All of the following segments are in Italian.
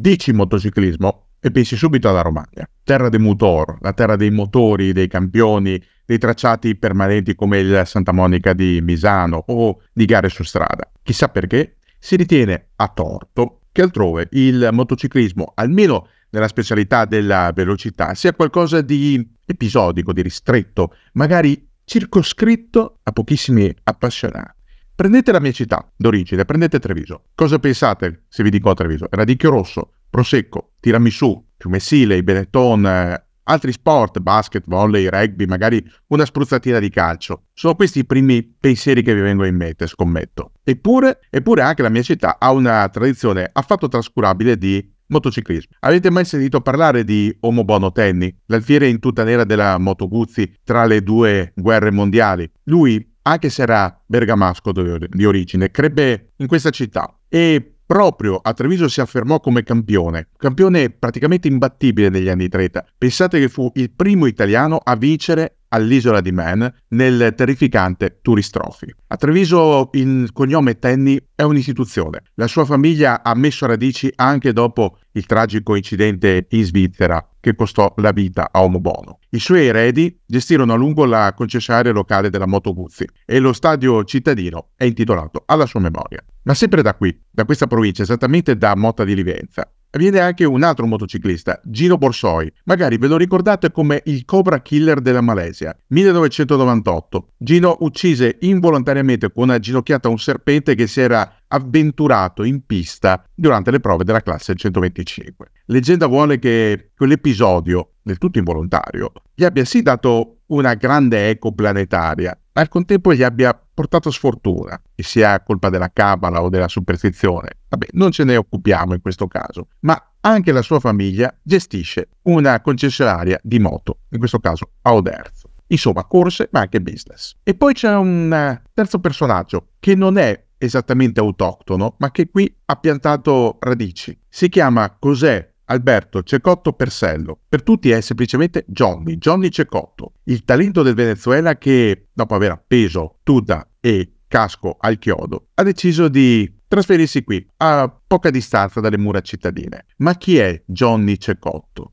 Dici motociclismo e pensi subito alla Romagna, terra dei motor, la terra dei motori, dei campioni, dei tracciati permanenti come il Santa Monica di Misano o di gare su strada. Chissà perché si ritiene a torto che altrove il motociclismo, almeno nella specialità della velocità, sia qualcosa di episodico, di ristretto, magari circoscritto a pochissimi appassionati. Prendete la mia città d'origine, prendete Treviso. Cosa pensate se vi dico Treviso? Radicchio Rosso, Prosecco, Tiramisù, Fiumessile, i Benetton, eh, altri sport, basket, volley, rugby, magari una spruzzatina di calcio. Sono questi i primi pensieri che vi vengono in mente, scommetto. Eppure, eppure anche la mia città ha una tradizione affatto trascurabile di motociclismo. Avete mai sentito parlare di Omo Bono Tenni, l'alfiere in tuta nera della Moto Guzzi tra le due guerre mondiali? Lui anche se era bergamasco di origine, crebbe in questa città e proprio a Treviso si affermò come campione, campione praticamente imbattibile negli anni 30. Pensate che fu il primo italiano a vincere all'isola di Man nel terrificante Turistrofi. A Treviso il cognome Tenny è un'istituzione. La sua famiglia ha messo radici anche dopo il tragico incidente in Svizzera che costò la vita a Omobono. I suoi eredi gestirono a lungo la concessionaria locale della Moto Guzzi e lo stadio cittadino è intitolato alla sua memoria. Ma sempre da qui, da questa provincia, esattamente da Motta di Livenza, Viene anche un altro motociclista, Gino Borsoi. Magari ve lo ricordate come il Cobra Killer della Malesia, 1998. Gino uccise involontariamente con una ginocchiata un serpente che si era avventurato in pista durante le prove della classe 125. Leggenda vuole che quell'episodio, del tutto involontario, gli abbia sì dato una grande eco planetaria, ma al contempo gli abbia portato sfortuna, che sia colpa della cabala o della superstizione. Vabbè, non ce ne occupiamo in questo caso, ma anche la sua famiglia gestisce una concessionaria di moto, in questo caso a Oderzo. Insomma, corse ma anche business. E poi c'è un eh, terzo personaggio che non è esattamente autoctono, ma che qui ha piantato radici. Si chiama José Alberto Cecotto Persello. Per tutti è semplicemente Johnny, Johnny Cecotto. Il talento del Venezuela che, dopo aver appeso tuta e casco al chiodo, ha deciso di trasferirsi qui, a poca distanza dalle mura cittadine. Ma chi è Johnny Cecotto?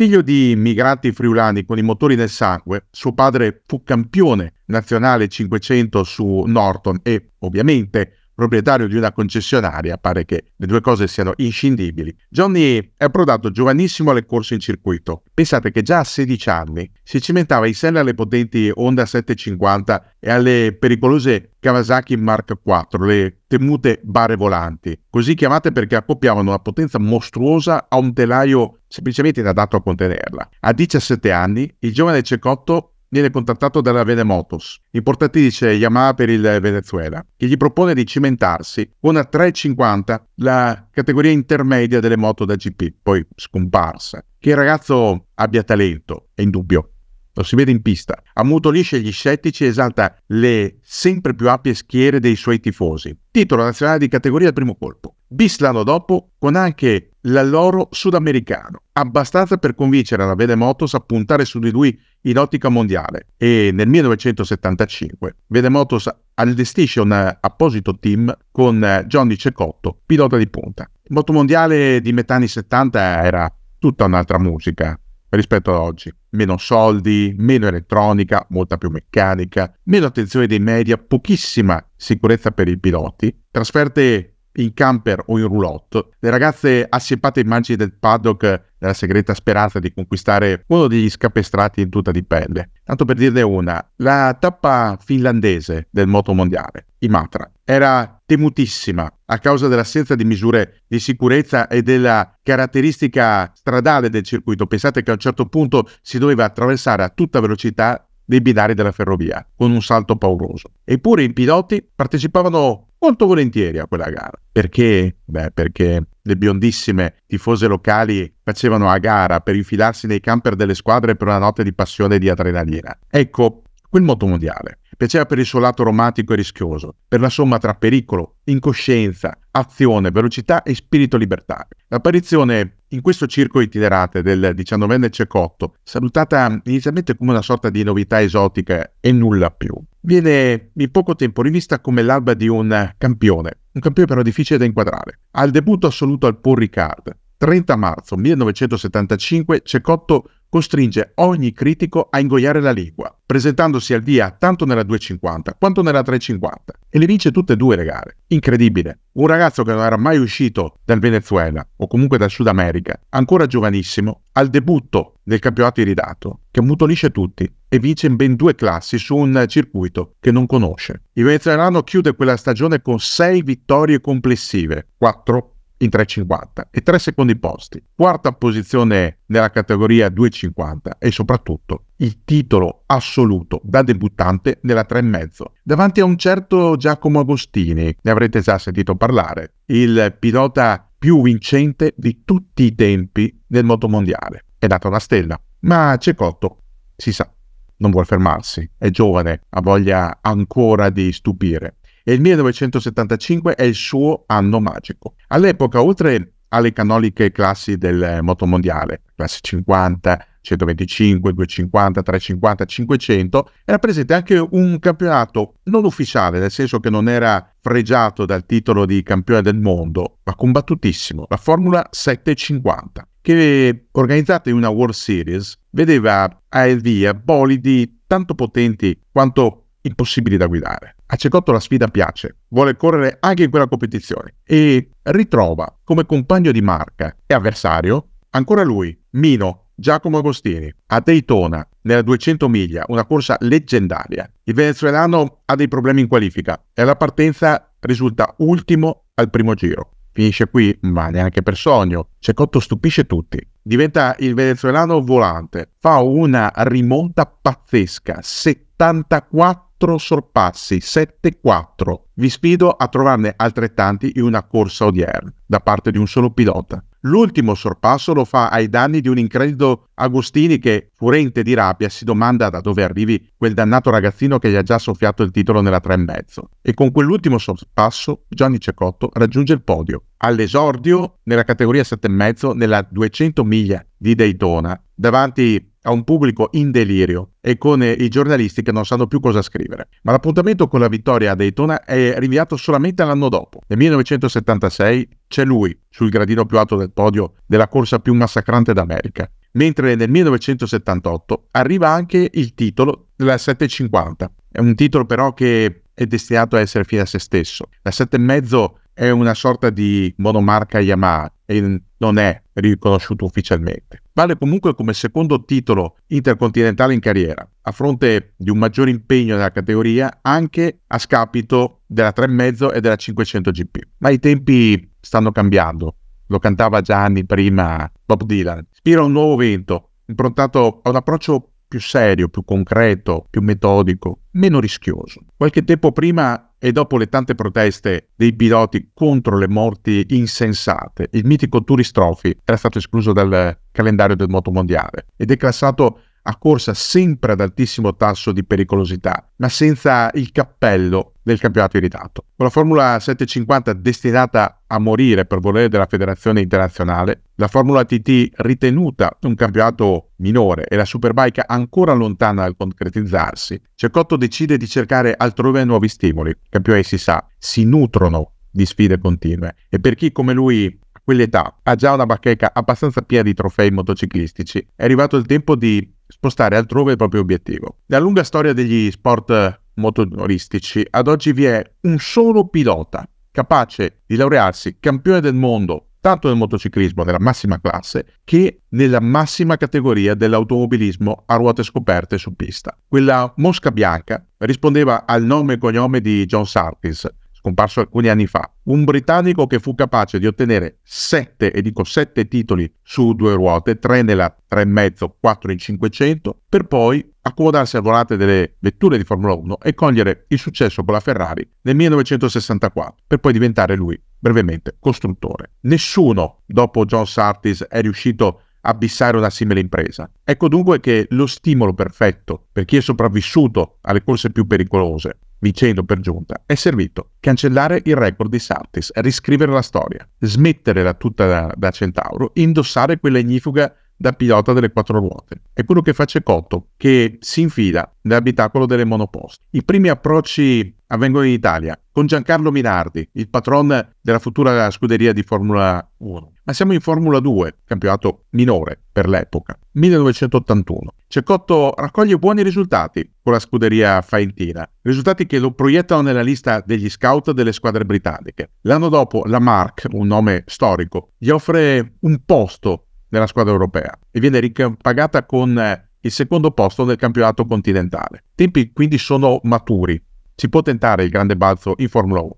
Figlio di immigrati friulani con i motori nel sangue, suo padre fu campione nazionale 500 su Norton e, ovviamente, proprietario di una concessionaria, pare che le due cose siano inscindibili. Johnny è approdato giovanissimo alle corse in circuito. Pensate che già a 16 anni si cimentava in sella alle potenti Honda 750 e alle pericolose Kawasaki Mark IV, le temute bare volanti, così chiamate perché accoppiavano una potenza mostruosa a un telaio semplicemente inadatto a contenerla. A 17 anni il giovane Cecotto viene contattato dalla Venemotos, importatrice Yamaha per il Venezuela, che gli propone di cimentarsi con una 3,50 la categoria intermedia delle moto da GP, poi scomparsa. Che il ragazzo abbia talento, è indubbio. Lo si vede in pista. Ammutolisce gli scettici e esalta le sempre più ampie schiere dei suoi tifosi. Titolo nazionale di categoria al primo colpo. Bis l'anno dopo con anche l'alloro sudamericano, abbastanza per convincere la Vedemotos a puntare su di lui in ottica mondiale e nel 1975 Vedemotos allestisce un apposito team con Johnny Cecotto, pilota di punta. Il motomondiale di metà anni 70 era tutta un'altra musica rispetto ad oggi. Meno soldi, meno elettronica, molta più meccanica, meno attenzione dei media, pochissima sicurezza per i piloti, trasferte in camper o in roulotte, le ragazze assiepate immagini del paddock nella segreta speranza di conquistare uno degli scapestrati in tuta di pelle. Tanto per dirne una, la tappa finlandese del moto mondiale, Imatra, era temutissima a causa dell'assenza di misure di sicurezza e della caratteristica stradale del circuito. Pensate che a un certo punto si doveva attraversare a tutta velocità dei binari della ferrovia, con un salto pauroso. Eppure i piloti partecipavano molto volentieri a quella gara. Perché? Beh, perché le biondissime tifose locali facevano a gara per infilarsi nei camper delle squadre per una notte di passione e di adrenalina. Ecco, quel moto mondiale. Piaceva per il suo lato romantico e rischioso, per la somma tra pericolo, incoscienza, azione, velocità e spirito libertario. L'apparizione in questo circo itinerante del diciannovenne Cecotto, salutata inizialmente come una sorta di novità esotica e nulla più, viene in poco tempo rivista come l'alba di un campione, un campione però difficile da inquadrare. Al debutto assoluto al Paul Ricard. 30 marzo 1975 Cecotto costringe ogni critico a ingoiare la lingua presentandosi al via tanto nella 250 quanto nella 350 e le vince tutte e due le gare. Incredibile. Un ragazzo che non era mai uscito dal Venezuela o comunque dal Sud America, ancora giovanissimo, al debutto del campionato iridato, che mutolisce tutti e vince in ben due classi su un circuito che non conosce. Il venezuelano chiude quella stagione con sei vittorie complessive, quattro in 3,50 e 3 secondi posti, quarta posizione nella categoria 2,50 e soprattutto il titolo assoluto da debuttante della 3,5 davanti a un certo Giacomo Agostini, ne avrete già sentito parlare, il pilota più vincente di tutti i tempi del motomondiale. È data una stella, ma Cecotto, si sa, non vuole fermarsi, è giovane, ha voglia ancora di stupire. E il 1975 è il suo anno magico. All'epoca, oltre alle canoniche classi del motomondiale, classe 50, 125, 250, 350, 500, era presente anche un campionato non ufficiale, nel senso che non era fregiato dal titolo di campione del mondo, ma combattutissimo, la Formula 750, che organizzata in una World Series vedeva a Elvia bolidi tanto potenti quanto impossibili da guidare. A Cecotto la sfida piace, vuole correre anche in quella competizione e ritrova come compagno di marca e avversario ancora lui, Mino, Giacomo Agostini, a Daytona, nella 200 miglia, una corsa leggendaria. Il venezuelano ha dei problemi in qualifica e alla partenza risulta ultimo al primo giro. Finisce qui, ma neanche per sogno. Cecotto stupisce tutti. Diventa il venezuelano volante, fa una rimonta pazzesca, 74 sorpassi, 7-4. Vi sfido a trovarne altrettanti in una corsa odierna, da parte di un solo pilota. L'ultimo sorpasso lo fa ai danni di un incredito Agostini che, furente di rabbia, si domanda da dove arrivi quel dannato ragazzino che gli ha già soffiato il titolo nella tre e mezzo. E con quell'ultimo sorpasso Gianni Cecotto raggiunge il podio. All'esordio nella categoria 7 e mezzo nella 200 miglia di Daytona, davanti a un pubblico in delirio e con i giornalisti che non sanno più cosa scrivere. Ma l'appuntamento con la vittoria a Daytona è rinviato solamente all'anno dopo. Nel 1976 c'è lui, sul gradino più alto del podio della corsa più massacrante d'America. Mentre nel 1978 arriva anche il titolo della 750. È un titolo però che è destinato a essere fine a se stesso. La 7,5 è una sorta di monomarca Yamaha e non è riconosciuto ufficialmente. Vale comunque come secondo titolo intercontinentale in carriera, a fronte di un maggior impegno nella categoria anche a scapito della 3,5 e della 500 GP. Ma i tempi stanno cambiando. Lo cantava già anni prima Bob Dylan. Ispira un nuovo vento, improntato a un approccio più serio, più concreto, più metodico, meno rischioso. Qualche tempo prima e dopo le tante proteste dei piloti contro le morti insensate, il mitico Turistrofi era stato escluso dal calendario del moto mondiale ed è classato a corsa sempre ad altissimo tasso di pericolosità, ma senza il cappello del campionato irritato. Con la Formula 750 destinata a morire per volere della federazione internazionale, la Formula TT ritenuta un campionato minore e la Superbike ancora lontana dal concretizzarsi, Cecotto decide di cercare altrove nuovi stimoli. I campioni si sa, si nutrono di sfide continue e per chi come lui quell'età ha già una bacheca abbastanza piena di trofei motociclistici, è arrivato il tempo di spostare altrove il proprio obiettivo. Nella lunga storia degli sport motoristici, ad oggi vi è un solo pilota capace di laurearsi campione del mondo tanto nel motociclismo della massima classe che nella massima categoria dell'automobilismo a ruote scoperte su pista. Quella mosca bianca rispondeva al nome e cognome di John Sarkis, scomparso alcuni anni fa, un britannico che fu capace di ottenere sette, e dico sette titoli su due ruote, tre nella 3,5, quattro in 500, per poi accomodarsi al volante delle vetture di Formula 1 e cogliere il successo con la Ferrari nel 1964, per poi diventare lui, brevemente, costruttore. Nessuno, dopo John Sartis, è riuscito a bissare una simile impresa. Ecco dunque che lo stimolo perfetto per chi è sopravvissuto alle corse più pericolose vincendo per giunta, è servito cancellare il record di Sartis, riscrivere la storia, smettere la tuta da, da centauro, indossare quella ignifuga da pilota delle quattro ruote. È quello che face Cotto, che si infila nell'abitacolo delle monoposte. I primi approcci Avvengono in Italia con Giancarlo Minardi, il patron della futura scuderia di Formula 1. Ma siamo in Formula 2, campionato minore per l'epoca, 1981. Cecotto raccoglie buoni risultati con la scuderia faentina, risultati che lo proiettano nella lista degli scout delle squadre britanniche. L'anno dopo la Mark, un nome storico, gli offre un posto nella squadra europea e viene ricompagata con eh, il secondo posto nel campionato continentale. tempi quindi sono maturi si può tentare il grande balzo in Formula 1,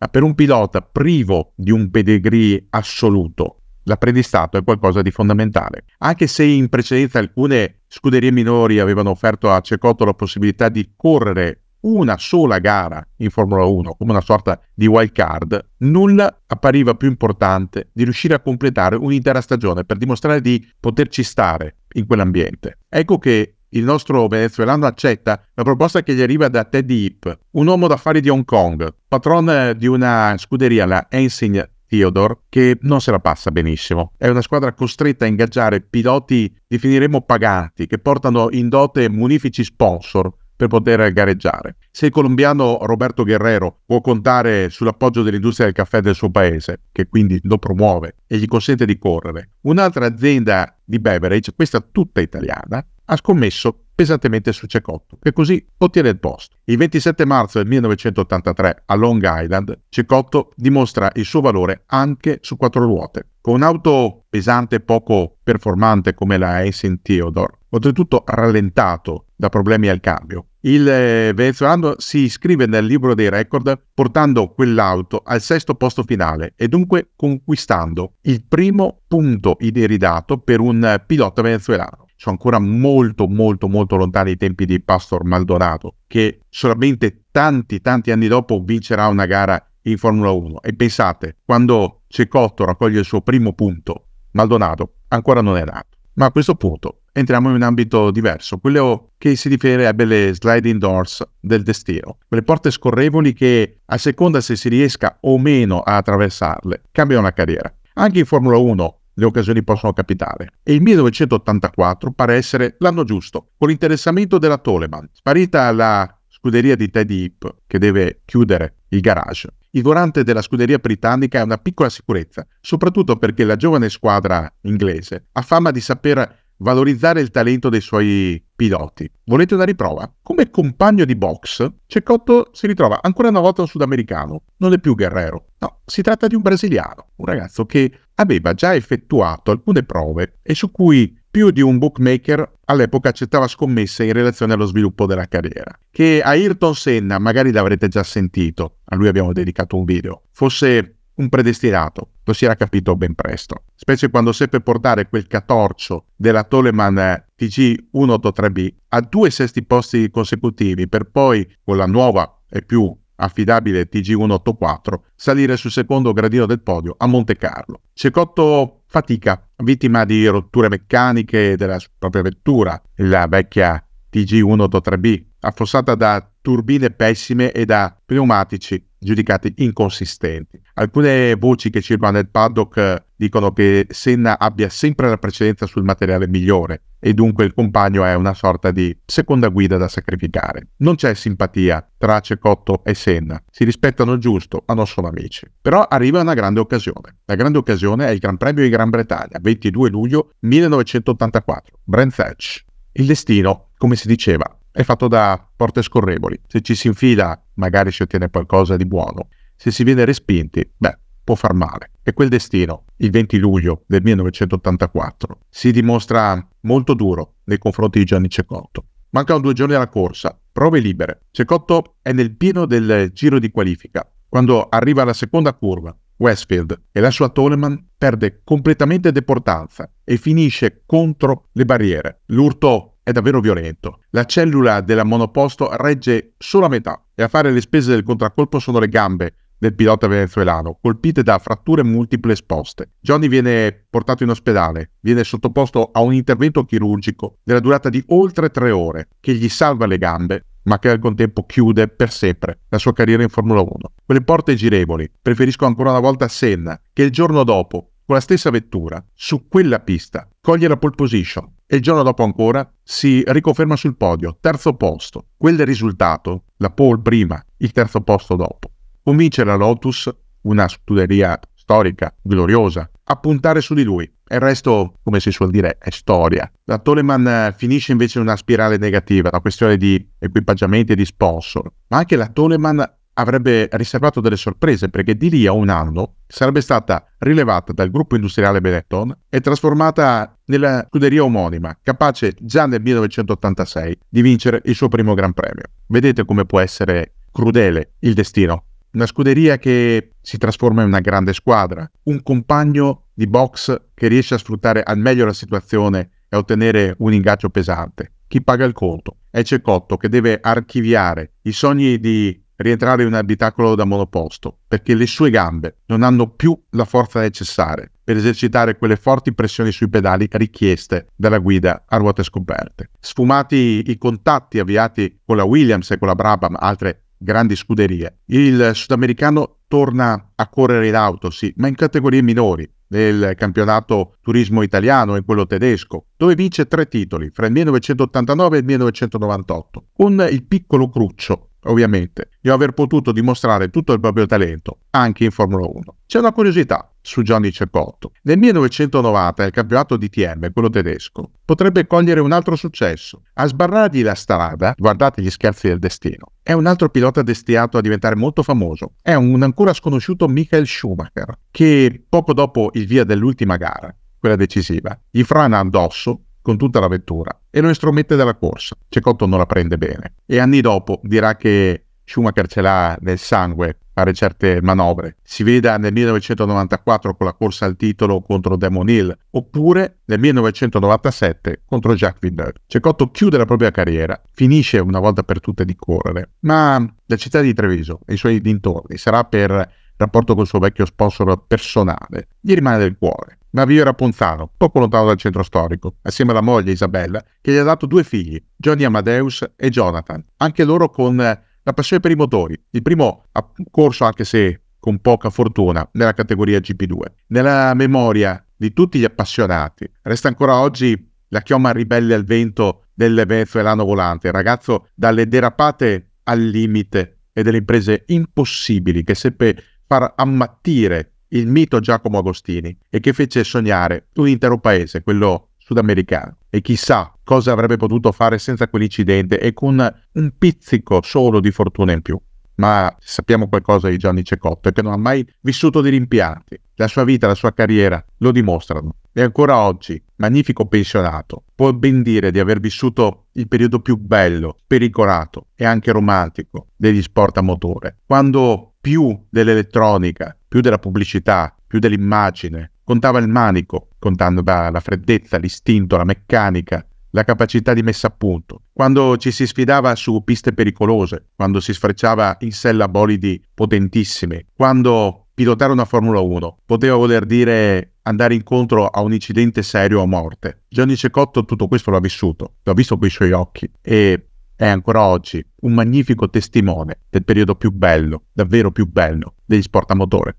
ma per un pilota privo di un pedigree assoluto, l'apprendistato è qualcosa di fondamentale. Anche se in precedenza alcune scuderie minori avevano offerto a Cecotto la possibilità di correre una sola gara in Formula 1 come una sorta di wild card, nulla appariva più importante di riuscire a completare un'intera stagione per dimostrare di poterci stare in quell'ambiente. Ecco che il nostro venezuelano accetta la proposta che gli arriva da Ted Heap, un uomo d'affari di Hong Kong, patron eh, di una scuderia, la Ensign Theodore, che non se la passa benissimo. È una squadra costretta a ingaggiare piloti, definiremo paganti, che portano in dote munifici sponsor per poter gareggiare. Se il colombiano Roberto Guerrero può contare sull'appoggio dell'industria del caffè del suo paese, che quindi lo promuove e gli consente di correre, un'altra azienda di beverage, questa tutta italiana, ha scommesso pesantemente su Cecotto, che così ottiene il posto. Il 27 marzo del 1983 a Long Island, Cecotto dimostra il suo valore anche su quattro ruote. Con un'auto pesante e poco performante come la Ensign Theodore, oltretutto rallentato da problemi al cambio, il eh, venezuelano si iscrive nel libro dei record portando quell'auto al sesto posto finale e dunque conquistando il primo punto ineridato per un pilota venezuelano sono ancora molto molto molto lontani i tempi di Pastor Maldonado che solamente tanti tanti anni dopo vincerà una gara in Formula 1 e pensate quando Cecotto raccoglie il suo primo punto Maldonado ancora non è nato ma a questo punto entriamo in un ambito diverso, quello che si riferirebbe alle sliding doors del destino, quelle porte scorrevoli che a seconda se si riesca o meno a attraversarle cambiano la carriera. Anche in Formula 1 le occasioni possono capitare. E il 1984 pare essere l'anno giusto, con l'interessamento della Toleman, sparita la scuderia di Teddy Hip, che deve chiudere il garage. Il volante della scuderia britannica è una piccola sicurezza, soprattutto perché la giovane squadra inglese ha fama di saper valorizzare il talento dei suoi piloti. Volete una riprova? Come compagno di box, Cecotto si ritrova ancora una volta un sudamericano, non è più Guerrero. No, si tratta di un brasiliano, un ragazzo che aveva già effettuato alcune prove e su cui più di un bookmaker all'epoca accettava scommesse in relazione allo sviluppo della carriera. Che a Ayrton Senna, magari l'avrete già sentito, a lui abbiamo dedicato un video, fosse un predestinato, lo si era capito ben presto, specie quando seppe portare quel catorcio della Toleman eh, TG183B a due sesti posti consecutivi per poi, con la nuova e più affidabile TG184, salire sul secondo gradino del podio a Monte Carlo. Cecotto fatica, vittima di rotture meccaniche della propria vettura, la vecchia TG183B, affossata da turbine pessime e da pneumatici giudicati inconsistenti. Alcune voci che circolano nel paddock eh, dicono che Senna abbia sempre la precedenza sul materiale migliore e dunque il compagno è una sorta di seconda guida da sacrificare. Non c'è simpatia tra Cecotto e Senna, si rispettano giusto, ma non sono amici. Però arriva una grande occasione. La grande occasione è il Gran Premio di Gran Bretagna, 22 luglio 1984, Brands Thatch. Il destino, come si diceva, è fatto da porte scorrevoli. Se ci si infila, magari si ottiene qualcosa di buono. Se si viene respinti, beh, può far male. E quel destino, il 20 luglio del 1984, si dimostra molto duro nei confronti di Gianni Cecotto. Mancano due giorni alla corsa, prove libere. Cecotto è nel pieno del giro di qualifica. Quando arriva alla seconda curva, Westfield e la sua Toleman perde completamente deportanza e finisce contro le barriere. L'urto è davvero violento. La cellula della monoposto regge solo a metà e a fare le spese del contraccolpo sono le gambe del pilota venezuelano, colpite da fratture multiple esposte. Johnny viene portato in ospedale, viene sottoposto a un intervento chirurgico della durata di oltre tre ore, che gli salva le gambe ma che al contempo chiude per sempre la sua carriera in Formula 1. Quelle porte girevoli, preferisco ancora una volta Senna, che il giorno dopo, con la stessa vettura, su quella pista, coglie la pole position, e il giorno dopo ancora si riconferma sul podio, terzo posto, quel risultato, la pole prima, il terzo posto dopo. Convince la Lotus, una scuderia storica, gloriosa, a puntare su di lui. E il resto, come si suol dire, è storia. La Toleman eh, finisce invece in una spirale negativa, la questione di equipaggiamenti e di sponsor, ma anche la Toleman avrebbe riservato delle sorprese perché di lì a un anno sarebbe stata rilevata dal gruppo industriale Benetton e trasformata nella scuderia omonima, capace già nel 1986 di vincere il suo primo Gran Premio. Vedete come può essere crudele il destino. Una scuderia che si trasforma in una grande squadra, un compagno di box che riesce a sfruttare al meglio la situazione e ottenere un ingaggio pesante. Chi paga il conto? È Cecotto che deve archiviare i sogni di rientrare in un abitacolo da monoposto, perché le sue gambe non hanno più la forza necessaria per esercitare quelle forti pressioni sui pedali richieste dalla guida a ruote scoperte. Sfumati i contatti avviati con la Williams e con la Brabham, altre grandi scuderie, il sudamericano torna a correre in auto, sì, ma in categorie minori, nel campionato turismo italiano e quello tedesco, dove vince tre titoli fra il 1989 e il 1998, con il piccolo cruccio ovviamente, di aver potuto dimostrare tutto il proprio talento, anche in Formula 1. C'è una curiosità su Johnny Cecotto. Nel 1990 il campionato DTM, quello tedesco, potrebbe cogliere un altro successo. A sbarrargli la strada, guardate gli scherzi del destino, è un altro pilota destinato a diventare molto famoso. È un ancora sconosciuto Michael Schumacher, che poco dopo il via dell'ultima gara, quella decisiva, gli frana addosso con tutta la vettura e lo estromette dalla corsa. Cecotto non la prende bene e anni dopo dirà che Schumacher ce l'ha nel sangue fare certe manovre. Si veda nel 1994 con la corsa al titolo contro Damon Hill, oppure nel 1997 contro Jacques Villeneuve. Cecotto chiude la propria carriera, finisce una volta per tutte di correre, ma la città di Treviso e i suoi dintorni sarà per rapporto col suo vecchio sponsor personale, gli rimane del cuore ma vive a Ponzano, poco lontano dal centro storico, assieme alla moglie Isabella, che gli ha dato due figli, Johnny Amadeus e Jonathan, anche loro con eh, la passione per i motori. Il primo ha corso, anche se con poca fortuna, nella categoria GP2. Nella memoria di tutti gli appassionati resta ancora oggi la chioma ribelle al vento del venezuelano volante, ragazzo dalle derapate al limite e delle imprese impossibili che seppe far ammattire il mito Giacomo Agostini e che fece sognare un intero paese, quello sudamericano. E chissà cosa avrebbe potuto fare senza quell'incidente e con un pizzico solo di fortuna in più. Ma sappiamo qualcosa di Gianni Cecotto, che non ha mai vissuto di rimpianti. La sua vita, la sua carriera lo dimostrano. E ancora oggi, magnifico pensionato, può ben dire di aver vissuto il periodo più bello, pericolato e anche romantico degli sport a motore, quando più dell'elettronica, più della pubblicità, più dell'immagine. Contava il manico, contava la freddezza, l'istinto, la meccanica, la capacità di messa a punto. Quando ci si sfidava su piste pericolose, quando si sfrecciava in sella bolidi potentissimi, quando pilotare una Formula 1 poteva voler dire andare incontro a un incidente serio o morte. Gianni Cecotto tutto questo l'ha vissuto, l'ha visto con i suoi occhi e è ancora oggi un magnifico testimone del periodo più bello, davvero più bello, degli sport a motore.